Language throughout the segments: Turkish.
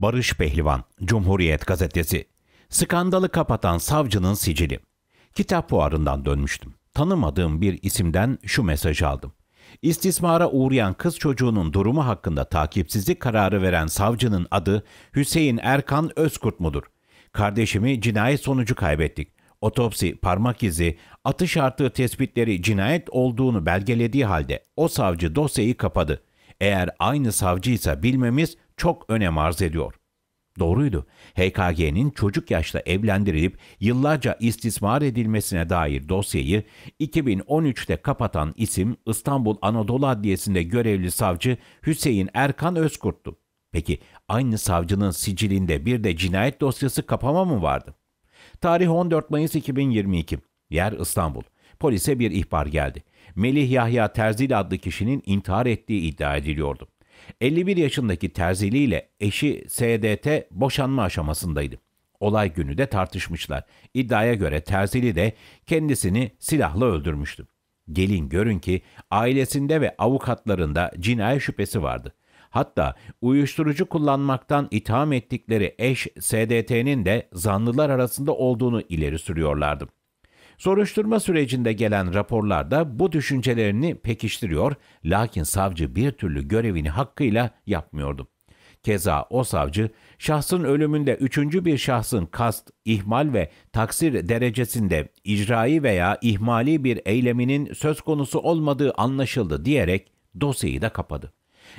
Barış Pehlivan, Cumhuriyet Gazetesi. Skandalı kapatan savcının sicili. Kitap fuarından dönmüştüm. Tanımadığım bir isimden şu mesajı aldım. İstismara uğrayan kız çocuğunun durumu hakkında takipsizlik kararı veren savcının adı Hüseyin Erkan Özkurt mudur? Kardeşimi cinayet sonucu kaybettik. Otopsi, parmak izi, atış artığı tespitleri cinayet olduğunu belgelediği halde o savcı dosyayı kapadı. Eğer aynı savcıysa bilmemiz çok önem arz ediyor. Doğruydu. HKG'nin çocuk yaşta evlendirilip yıllarca istismar edilmesine dair dosyayı 2013'te kapatan isim İstanbul Anadolu Adliyesi'nde görevli savcı Hüseyin Erkan Özkurt'tu. Peki aynı savcının sicilinde bir de cinayet dosyası kapama mı vardı? Tarih 14 Mayıs 2022. Yer İstanbul. Polise bir ihbar geldi. Melih Yahya Terzil adlı kişinin intihar ettiği iddia ediliyordu. 51 yaşındaki Terzili ile eşi SDT boşanma aşamasındaydı. Olay günü de tartışmışlar. İddiaya göre Terzili de kendisini silahla öldürmüştü. Gelin görün ki ailesinde ve avukatlarında cinayet şüphesi vardı. Hatta uyuşturucu kullanmaktan itham ettikleri eş SDT'nin de zanlılar arasında olduğunu ileri sürüyorlardı. Soruşturma sürecinde gelen raporlarda bu düşüncelerini pekiştiriyor lakin savcı bir türlü görevini hakkıyla yapmıyordu. Keza o savcı şahsın ölümünde üçüncü bir şahsın kast, ihmal ve taksir derecesinde icrai veya ihmali bir eyleminin söz konusu olmadığı anlaşıldı diyerek dosyayı da kapadı.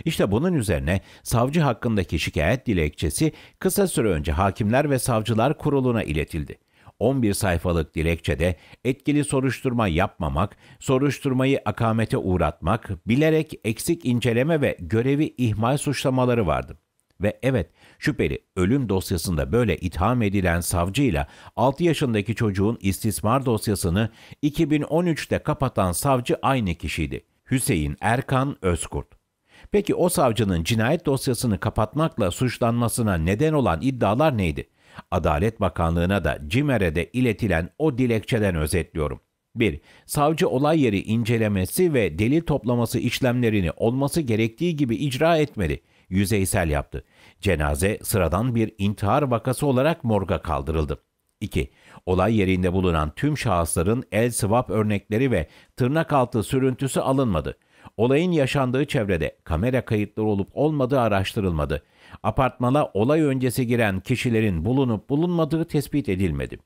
İşte bunun üzerine savcı hakkındaki şikayet dilekçesi kısa süre önce Hakimler ve Savcılar Kurulu'na iletildi. 11 sayfalık dilekçede etkili soruşturma yapmamak, soruşturmayı akamete uğratmak, bilerek eksik inceleme ve görevi ihmal suçlamaları vardı. Ve evet, şüpheli ölüm dosyasında böyle itham edilen savcıyla 6 yaşındaki çocuğun istismar dosyasını 2013'te kapatan savcı aynı kişiydi. Hüseyin Erkan Özkurt. Peki o savcının cinayet dosyasını kapatmakla suçlanmasına neden olan iddialar neydi? Adalet Bakanlığı'na da CİMER'e iletilen o dilekçeden özetliyorum. 1. Savcı olay yeri incelemesi ve delil toplaması işlemlerini olması gerektiği gibi icra etmeli. Yüzeysel yaptı. Cenaze sıradan bir intihar vakası olarak morga kaldırıldı. 2. Olay yerinde bulunan tüm şahısların el sıvap örnekleri ve tırnak altı sürüntüsü alınmadı. Olayın yaşandığı çevrede kamera kayıtları olup olmadığı araştırılmadı. Apartmana olay öncesi giren kişilerin bulunup bulunmadığı tespit edilmedi.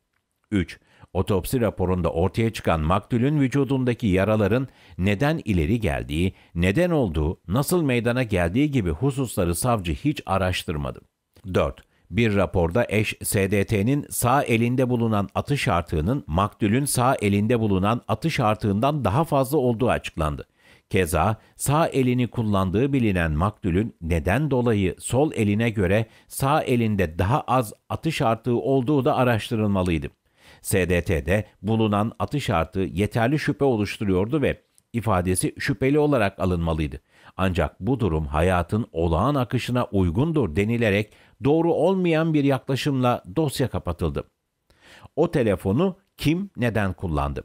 3. Otopsi raporunda ortaya çıkan maktulün vücudundaki yaraların neden ileri geldiği, neden olduğu, nasıl meydana geldiği gibi hususları savcı hiç araştırmadı. 4. Bir raporda eş SDT'nin sağ elinde bulunan atış artığının maktulün sağ elinde bulunan atış artığından daha fazla olduğu açıklandı. Keza sağ elini kullandığı bilinen maktulün neden dolayı sol eline göre sağ elinde daha az atış artığı olduğu da araştırılmalıydı. SDT'de bulunan atış artığı yeterli şüphe oluşturuyordu ve ifadesi şüpheli olarak alınmalıydı. Ancak bu durum hayatın olağan akışına uygundur denilerek doğru olmayan bir yaklaşımla dosya kapatıldı. O telefonu kim neden kullandı?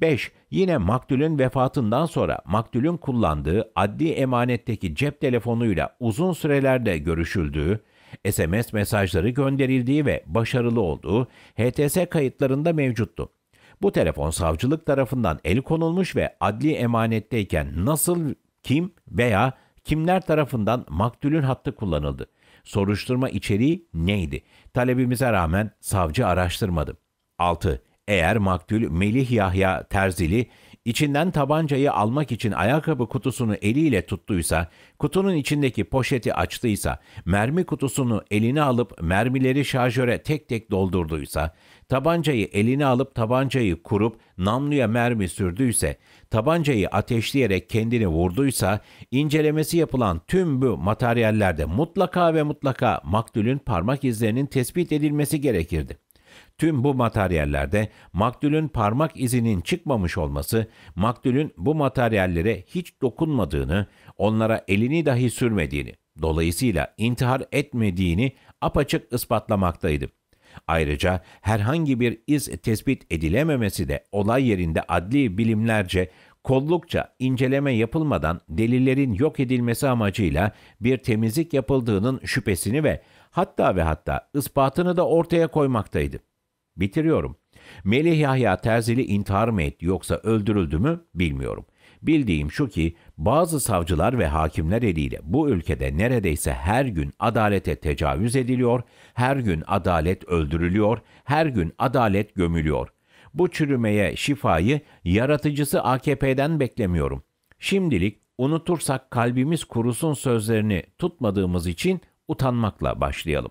5. Yine maktulün vefatından sonra maktulün kullandığı adli emanetteki cep telefonuyla uzun sürelerde görüşüldüğü, SMS mesajları gönderildiği ve başarılı olduğu HTS kayıtlarında mevcuttu. Bu telefon savcılık tarafından el konulmuş ve adli emanetteyken nasıl, kim veya kimler tarafından maktulün hattı kullanıldı? Soruşturma içeriği neydi? Talebimize rağmen savcı araştırmadı. 6. Eğer maktul Melih Yahya Terzili içinden tabancayı almak için ayakkabı kutusunu eliyle tuttuysa, kutunun içindeki poşeti açtıysa, mermi kutusunu eline alıp mermileri şarjöre tek tek doldurduysa, tabancayı eline alıp tabancayı kurup namluya mermi sürdüyse, tabancayı ateşleyerek kendini vurduysa, incelemesi yapılan tüm bu materyallerde mutlaka ve mutlaka maktulün parmak izlerinin tespit edilmesi gerekirdi. Tüm bu materyallerde maktulün parmak izinin çıkmamış olması, maktulün bu materyallere hiç dokunmadığını, onlara elini dahi sürmediğini, dolayısıyla intihar etmediğini apaçık ispatlamaktaydı. Ayrıca herhangi bir iz tespit edilememesi de olay yerinde adli bilimlerce kollukça inceleme yapılmadan delillerin yok edilmesi amacıyla bir temizlik yapıldığının şüphesini ve hatta ve hatta ispatını da ortaya koymaktaydı. Bitiriyorum. Melih Yahya Terzili intihar mı etti yoksa öldürüldü mü bilmiyorum. Bildiğim şu ki bazı savcılar ve hakimler eliyle bu ülkede neredeyse her gün adalete tecavüz ediliyor, her gün adalet öldürülüyor, her gün adalet gömülüyor. Bu çürümeye şifayı yaratıcısı AKP'den beklemiyorum. Şimdilik unutursak kalbimiz kurusun sözlerini tutmadığımız için utanmakla başlayalım.